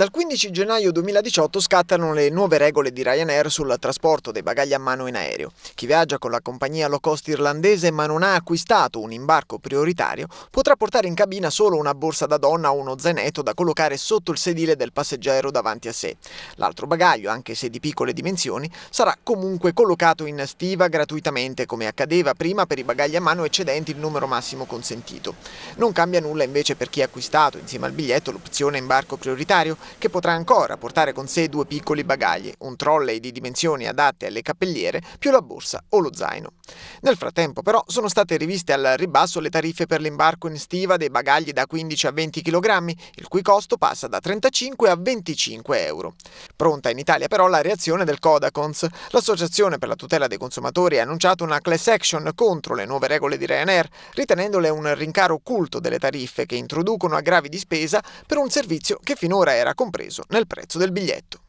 Dal 15 gennaio 2018 scattano le nuove regole di Ryanair sul trasporto dei bagagli a mano in aereo. Chi viaggia con la compagnia low cost irlandese ma non ha acquistato un imbarco prioritario potrà portare in cabina solo una borsa da donna o uno zainetto da collocare sotto il sedile del passeggero davanti a sé. L'altro bagaglio, anche se di piccole dimensioni, sarà comunque collocato in stiva gratuitamente come accadeva prima per i bagagli a mano eccedenti il numero massimo consentito. Non cambia nulla invece per chi ha acquistato insieme al biglietto l'opzione imbarco prioritario che potrà ancora portare con sé due piccoli bagagli, un trolley di dimensioni adatte alle cappelliere, più la borsa o lo zaino. Nel frattempo però sono state riviste al ribasso le tariffe per l'imbarco in stiva dei bagagli da 15 a 20 kg, il cui costo passa da 35 a 25 euro. Pronta in Italia però la reazione del Codacons. L'associazione per la tutela dei consumatori ha annunciato una class action contro le nuove regole di Ryanair, ritenendole un rincaro occulto delle tariffe che introducono aggravi di spesa per un servizio che finora era sarà compreso nel prezzo del biglietto.